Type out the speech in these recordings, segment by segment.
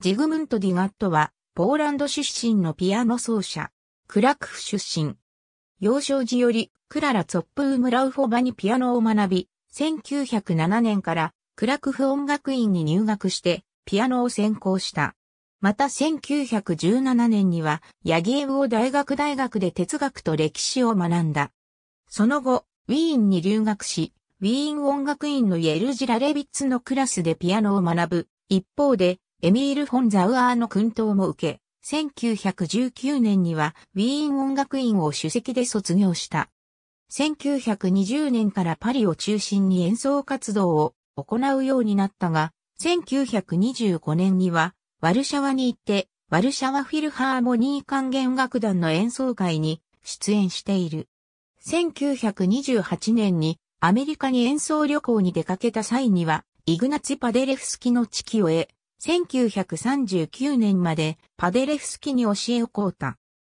ジグムント・ディガットは、ポーランド出身のピアノ奏者、クラクフ出身。幼少時より、クララ・ツォップーム・ラウフォバにピアノを学び、1907年からクラクフ音楽院に入学して、ピアノを専攻した。また1917年には、ヤギエウオ大学大学で哲学と歴史を学んだ。その後、ウィーンに留学し、ウィーン音楽院のイェルジラレビッツのクラスでピアノを学ぶ。一方で、エミール・フォン・ザウアーの訓導も受け、1919年にはウィーン音楽院を首席で卒業した。1920年からパリを中心に演奏活動を行うようになったが、1925年にはワルシャワに行って、ワルシャワフィルハーモニー管弦楽団の演奏会に出演している。1928年にアメリカに演奏旅行に出かけた際には、イグナツ・パデレフスキの地球を得、1939年までパデレフスキに教えをこうた。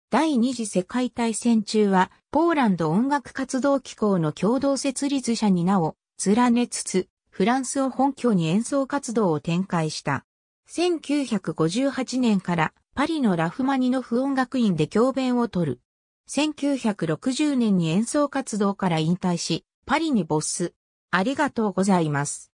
第二次世界大戦中は、ポーランド音楽活動機構の共同設立者に名を連ねつつ、フランスを本拠に演奏活動を展開した。1958年からパリのラフマニノフ音楽院で教鞭を取る。1960年に演奏活動から引退し、パリに没す。ありがとうございます。